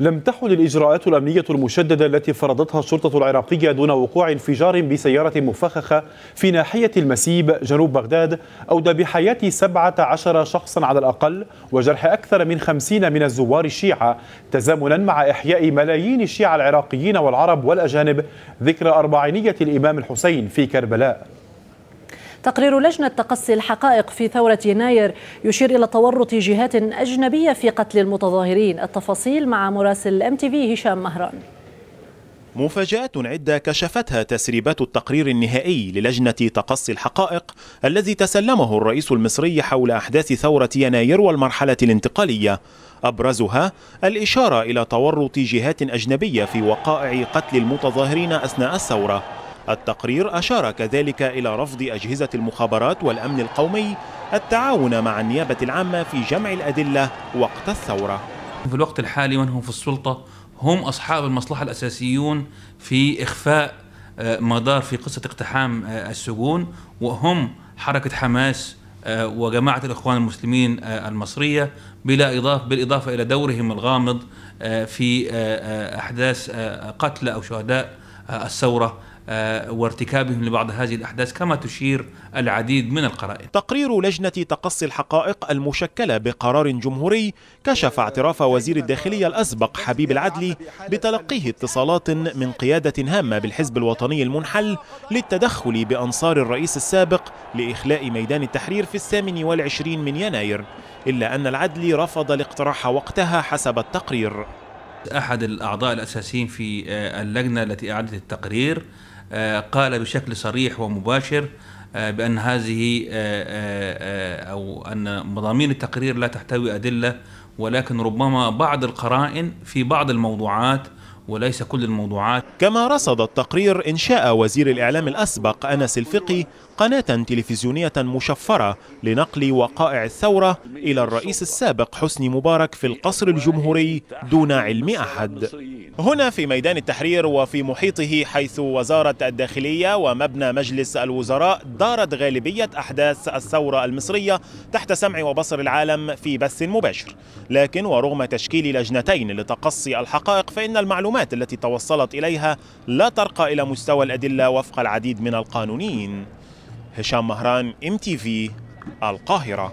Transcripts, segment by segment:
لم تحل الإجراءات الأمنية المشددة التي فرضتها الشرطة العراقية دون وقوع انفجار بسيارة مفخخة في ناحية المسيب جنوب بغداد أودى بحياة 17 شخصا على الأقل وجرح أكثر من 50 من الزوار الشيعة تزامنا مع إحياء ملايين الشيعة العراقيين والعرب والأجانب ذكرى أربعينية الإمام الحسين في كربلاء تقرير لجنة تقصي الحقائق في ثورة يناير يشير إلى تورط جهات أجنبية في قتل المتظاهرين التفاصيل مع مراسل ام تي في هشام مهران مفاجآت عدة كشفتها تسريبات التقرير النهائي للجنة تقصي الحقائق الذي تسلمه الرئيس المصري حول أحداث ثورة يناير والمرحلة الانتقالية أبرزها الإشارة إلى تورط جهات أجنبية في وقائع قتل المتظاهرين أثناء الثورة التقرير أشار كذلك إلى رفض أجهزة المخابرات والأمن القومي التعاون مع النيابة العامة في جمع الأدلة وقت الثورة في الوقت الحالي من هم في السلطة هم أصحاب المصلحة الأساسيون في إخفاء آه، مدار في قصة اقتحام آه، السجون وهم حركة حماس آه، وجماعة الإخوان المسلمين المصرية بلا إضافة بالإضافة إلى دورهم الغامض في أحداث قتلى أو شهداء الثورة آه، وارتكابهم لبعض هذه الأحداث كما تشير العديد من القرائن تقرير لجنة تقصي الحقائق المشكلة بقرار جمهوري كشف اعتراف وزير الداخلية الأسبق حبيب العدلي بتلقيه اتصالات من قيادة هامة بالحزب الوطني المنحل للتدخل بأنصار الرئيس السابق لإخلاء ميدان التحرير في الثامن والعشرين من يناير إلا أن العدلي رفض الاقتراح وقتها حسب التقرير أحد الأعضاء الأساسيين في آه، اللجنة التي اعدت التقرير آه، قال بشكل صريح ومباشر آه، بأن هذه آه، أو أن مضامين التقرير لا تحتوي أدلة ولكن ربما بعض القرائن في بعض الموضوعات وليس كل الموضوعات كما رصد التقرير إنشاء وزير الإعلام الأسبق أنس الفقي قناة تلفزيونية مشفرة لنقل وقائع الثورة إلى الرئيس السابق حسني مبارك في القصر الجمهوري دون علم أحد هنا في ميدان التحرير وفي محيطه حيث وزارة الداخلية ومبنى مجلس الوزراء دارت غالبية أحداث الثورة المصرية تحت سمع وبصر العالم في بث مباشر لكن ورغم تشكيل لجنتين لتقصي الحقائق فإن المعلومات التي توصلت إليها لا ترقى إلى مستوى الأدلة وفق العديد من القانونيين هشام مهران ام تي في القاهرة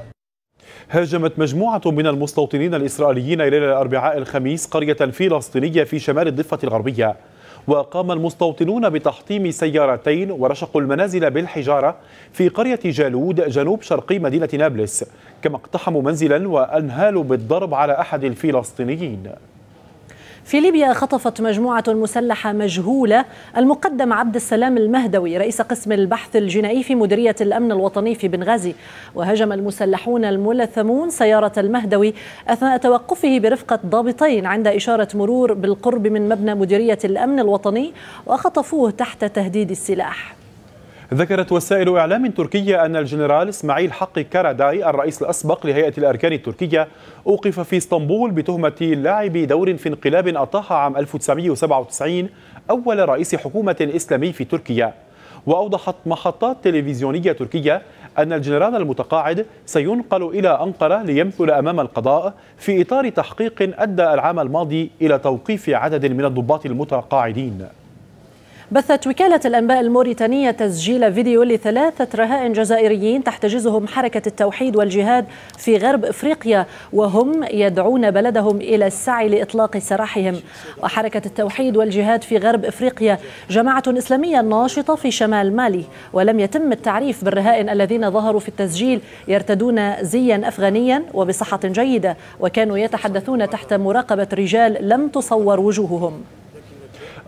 هاجمت مجموعة من المستوطنين الإسرائيليين ليلة الأربعاء الخميس قرية فلسطينية في شمال الضفة الغربية وقام المستوطنون بتحطيم سيارتين ورشقوا المنازل بالحجارة في قرية جالود جنوب شرقي مدينة نابلس كما اقتحموا منزلا وأنهالوا بالضرب على أحد الفلسطينيين في ليبيا خطفت مجموعة مسلحة مجهولة المقدم عبد السلام المهدوي رئيس قسم البحث الجنائي في مديرية الأمن الوطني في بنغازي وهجم المسلحون الملثمون سيارة المهدوي أثناء توقفه برفقة ضابطين عند إشارة مرور بالقرب من مبنى مديرية الأمن الوطني وخطفوه تحت تهديد السلاح ذكرت وسائل إعلام تركية أن الجنرال إسماعيل حقي كاراداي الرئيس الأسبق لهيئة الأركان التركية أوقف في اسطنبول بتهمة لعب دور في انقلاب أطاح عام 1997 أول رئيس حكومة إسلامي في تركيا وأوضحت محطات تلفزيونية تركية أن الجنرال المتقاعد سينقل إلى أنقرة ليمثل أمام القضاء في إطار تحقيق أدى العام الماضي إلى توقيف عدد من الضباط المتقاعدين بثت وكالة الأنباء الموريتانية تسجيل فيديو لثلاثة رهائن جزائريين تحتجزهم حركة التوحيد والجهاد في غرب إفريقيا وهم يدعون بلدهم إلى السعي لإطلاق سراحهم وحركة التوحيد والجهاد في غرب إفريقيا جماعة إسلامية ناشطة في شمال مالي ولم يتم التعريف بالرهائن الذين ظهروا في التسجيل يرتدون زيا أفغانيا وبصحة جيدة وكانوا يتحدثون تحت مراقبة رجال لم تصور وجوههم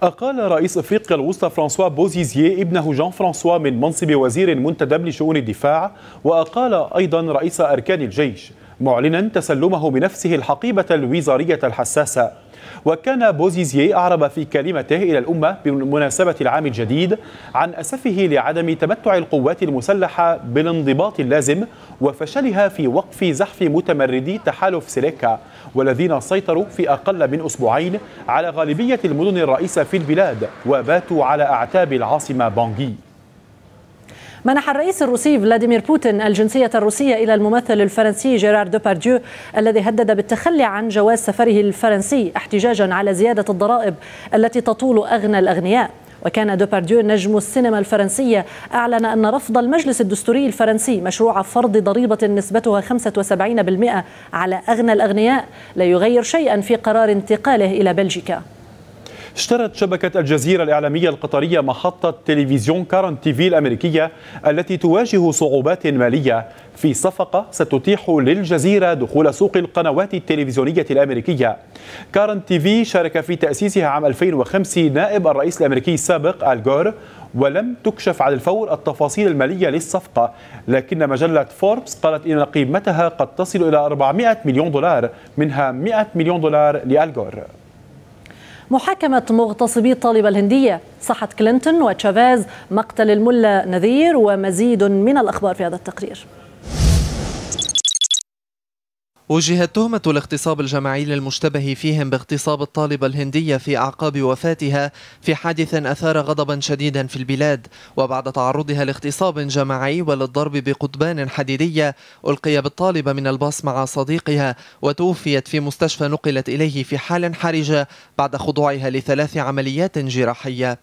أقال رئيس إفريقيا الوسطى فرانسوا بوزيزيه ابنه جان فرانسوا من منصب وزير منتدب لشؤون الدفاع وأقال أيضا رئيس أركان الجيش معلنا تسلمه بنفسه الحقيبة الوزارية الحساسة وكان بوزيزي أعرب في كلمته إلى الأمة بمناسبة العام الجديد عن أسفه لعدم تمتع القوات المسلحة بالانضباط اللازم وفشلها في وقف زحف متمردي تحالف سيليكا والذين سيطروا في أقل من أسبوعين على غالبية المدن الرئيسة في البلاد وباتوا على أعتاب العاصمة بانجي منح الرئيس الروسي فلاديمير بوتين الجنسية الروسية إلى الممثل الفرنسي جيرار دوبارديو الذي هدد بالتخلي عن جواز سفره الفرنسي احتجاجا على زيادة الضرائب التي تطول أغنى الأغنياء وكان دوبارديو نجم السينما الفرنسية أعلن أن رفض المجلس الدستوري الفرنسي مشروع فرض ضريبة نسبتها 75% على أغنى الأغنياء لا يغير شيئا في قرار انتقاله إلى بلجيكا اشترت شبكة الجزيرة الإعلامية القطرية محطة تلفزيون كارن في الأمريكية التي تواجه صعوبات مالية في صفقة ستتيح للجزيرة دخول سوق القنوات التلفزيونية الأمريكية كارن في شارك في تأسيسها عام 2005 نائب الرئيس الأمريكي السابق الجور ولم تكشف على الفور التفاصيل المالية للصفقة لكن مجلة فوربس قالت إن قيمتها قد تصل إلى 400 مليون دولار منها 100 مليون دولار لألغور محاكمة مغتصبي الطالبة الهندية صحة كلينتون وتشافيز مقتل الملا نذير ومزيد من الأخبار في هذا التقرير وجهت تهمة الاغتصاب الجماعي للمشتبه فيهم باغتصاب الطالبة الهندية في أعقاب وفاتها في حادث أثار غضبا شديدا في البلاد وبعد تعرضها لاغتصاب جماعي وللضرب بقضبان حديدية ألقي بالطالبة من الباص مع صديقها وتوفيت في مستشفى نقلت إليه في حال حرجة بعد خضوعها لثلاث عمليات جراحية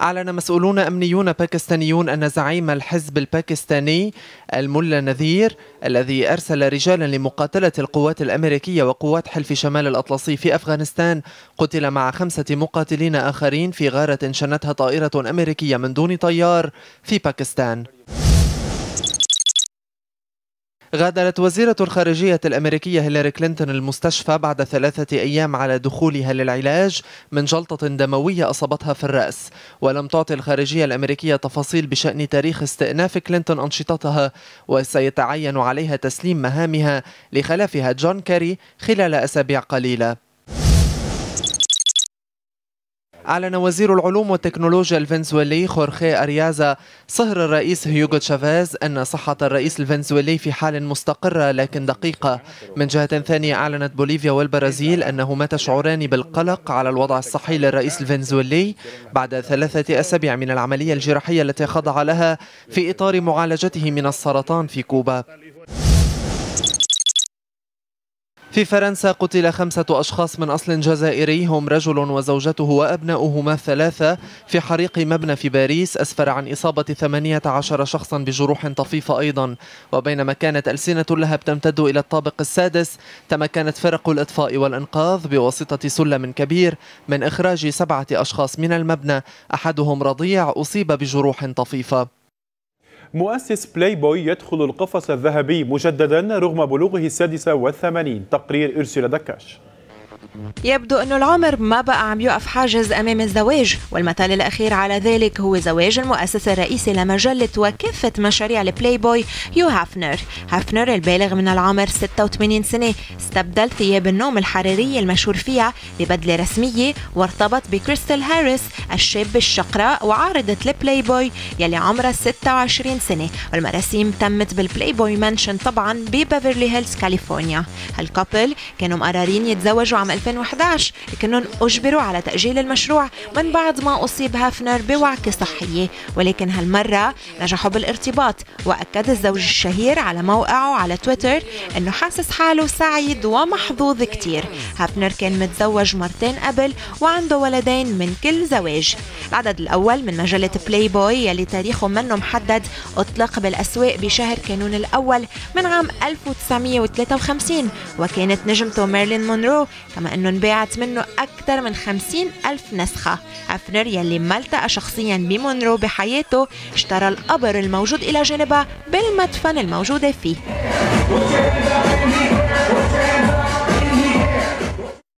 أعلن مسؤولون أمنيون باكستانيون أن زعيم الحزب الباكستاني الملا نذير الذي أرسل رجالا لمقاتلة القوات الأمريكية وقوات حلف شمال الأطلسي في أفغانستان قتل مع خمسة مقاتلين آخرين في غارة شنتها طائرة أمريكية من دون طيار في باكستان غادرت وزيرة الخارجية الأمريكية هيلاري كلينتون المستشفى بعد ثلاثة أيام على دخولها للعلاج من جلطة دموية أصابتها في الرأس ولم تعطي الخارجية الأمريكية تفاصيل بشأن تاريخ استئناف كلينتون أنشطتها وسيتعين عليها تسليم مهامها لخلافها جون كيري خلال أسابيع قليلة أعلن وزير العلوم والتكنولوجيا الفنزويلي خورخي أريازا صهر الرئيس هيوغو تشافيز أن صحة الرئيس الفنزويلي في حال مستقرة لكن دقيقة من جهة ثانية أعلنت بوليفيا والبرازيل أنهما تشعران بالقلق على الوضع الصحي للرئيس الفنزويلي بعد ثلاثة أسابيع من العملية الجراحية التي خضع لها في إطار معالجته من السرطان في كوبا في فرنسا قتل خمسة أشخاص من أصل جزائري هم رجل وزوجته وأبناؤهما الثلاثة في حريق مبنى في باريس أسفر عن إصابة 18 شخصا بجروح طفيفة أيضا وبينما كانت ألسنة اللهب تمتد إلى الطابق السادس تمكنت فرق الإطفاء والإنقاذ بواسطة سلم كبير من إخراج سبعة أشخاص من المبنى أحدهم رضيع أصيب بجروح طفيفة مؤسس بلاي بوي يدخل القفص الذهبي مجددا رغم بلوغه السادسة والثمانين تقرير إرسل دكاش يبدو أن العمر ما بقى عم يقف حاجز أمام الزواج والمثال الأخير على ذلك هو زواج المؤسس الرئيسي لمجلة وكافة مشاريع البلاي بوي يو هافنر هافنر البالغ من العمر 86 سنة استبدل ثياب النوم الحريرية المشهور فيها ببدلة رسمية وارتبط بكريستال هاريس الشاب الشقراء وعارضة البلاي بوي يلي عمرها 26 سنة والمراسيم تمت بالبلاي بوي مانشن طبعا ببيفرلي هيلز كاليفورنيا هالكابل كانوا مقررين يتزوجوا عام 2011 لكنهم أجبروا على تأجيل المشروع من بعد ما أصيب هافنر بوعكة صحية ولكن هالمرة نجحوا بالارتباط وأكد الزوج الشهير على موقعه على تويتر أنه حاسس حاله سعيد ومحظوظ كتير هافنر كان متزوج مرتين قبل وعنده ولدين من كل زواج العدد الأول من مجلة بلاي بوي يلي تاريخه منه محدد أطلق بالأسواق بشهر كانون الأول من عام 1953 وكانت نجمته ميرلين مونرو كما أنه انباعت منه أكثر من 50 ألف نسخة أفنر يلي ما التقى شخصيا بمونرو بحياته اشترى القبر الموجود إلى جانبها بالمدفن الموجودة فيه